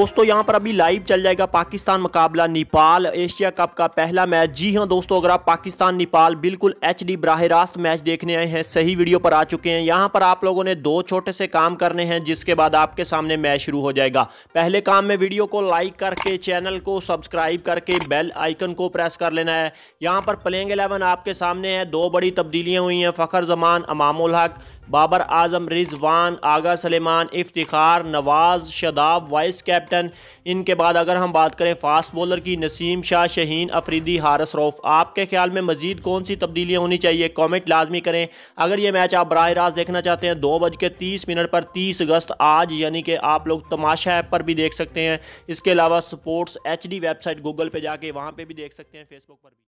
दोस्तों यहाँ पर अभी लाइव चल जाएगा पाकिस्तान मुकाबला नेपाल एशिया कप का पहला मैच जी हाँ दोस्तों अगर आप पाकिस्तान नेपाल बिल्कुल एच डी बराह रास्त मैच देखने आए हैं सही वीडियो पर आ चुके हैं यहाँ पर आप लोगों ने दो छोटे से काम करने हैं जिसके बाद आपके सामने मैच शुरू हो जाएगा पहले काम में वीडियो को लाइक करके चैनल को सब्सक्राइब करके बेल आइकन को प्रेस कर लेना है यहाँ पर प्लेइंग एलेवन आपके सामने है दो बड़ी तब्दीलियाँ हुई हैं फ़खर जमान अमामुल हक बाबर आजम रिजवान आगा सलेमान इफ्तार नवाज़ शदाब वाइस कैप्टन इनके बाद अगर हम बात करें फास्ट बॉलर की नसीम शाह शहीन अफरीदी हारस रऊफ़ आपके ख्याल में मजीद कौन सी तब्दीलियाँ होनी चाहिए कॉमेंट लाजमी करें अगर ये मैच आप बरह रास्त देखना चाहते हैं दो बज के तीस मिनट पर तीस अगस्त आज यानी कि आप लोग तमाशा ऐप पर भी देख सकते हैं इसके अलावा sports H D website Google पर जाके वहाँ पर भी देख सकते हैं फेसबुक पर भी